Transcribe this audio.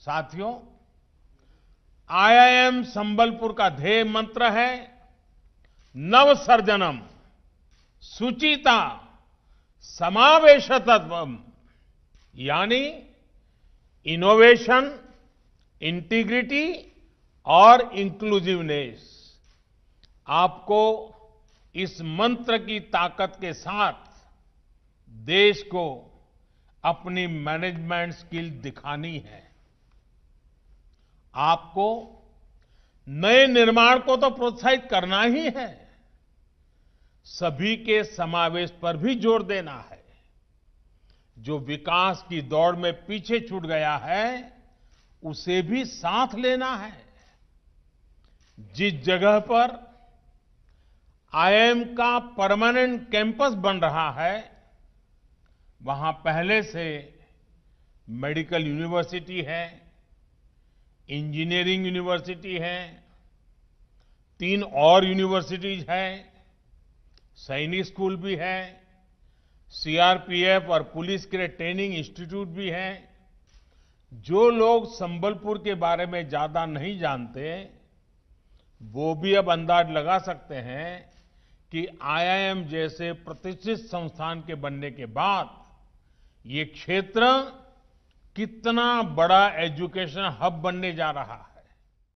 साथियों आईआईएम संबलपुर का ध्येय मंत्र है नवसर्जनम सुचिता समावेश यानी इनोवेशन इंटीग्रिटी और इंक्लूसिवनेस आपको इस मंत्र की ताकत के साथ देश को अपनी मैनेजमेंट स्किल दिखानी है आपको नए निर्माण को तो प्रोत्साहित करना ही है सभी के समावेश पर भी जोर देना है जो विकास की दौड़ में पीछे छूट गया है उसे भी साथ लेना है जिस जगह पर आईएम का परमानेंट कैंपस बन रहा है वहां पहले से मेडिकल यूनिवर्सिटी है इंजीनियरिंग यूनिवर्सिटी है तीन और यूनिवर्सिटीज हैं सैनिक स्कूल भी है सीआरपीएफ और पुलिस के ट्रेनिंग इंस्टीट्यूट भी हैं जो लोग संबलपुर के बारे में ज्यादा नहीं जानते वो भी अब अंदाज लगा सकते हैं कि आईआईएम जैसे प्रतिष्ठित संस्थान के बनने के बाद ये क्षेत्र कितना बड़ा एजुकेशन हब बनने जा रहा है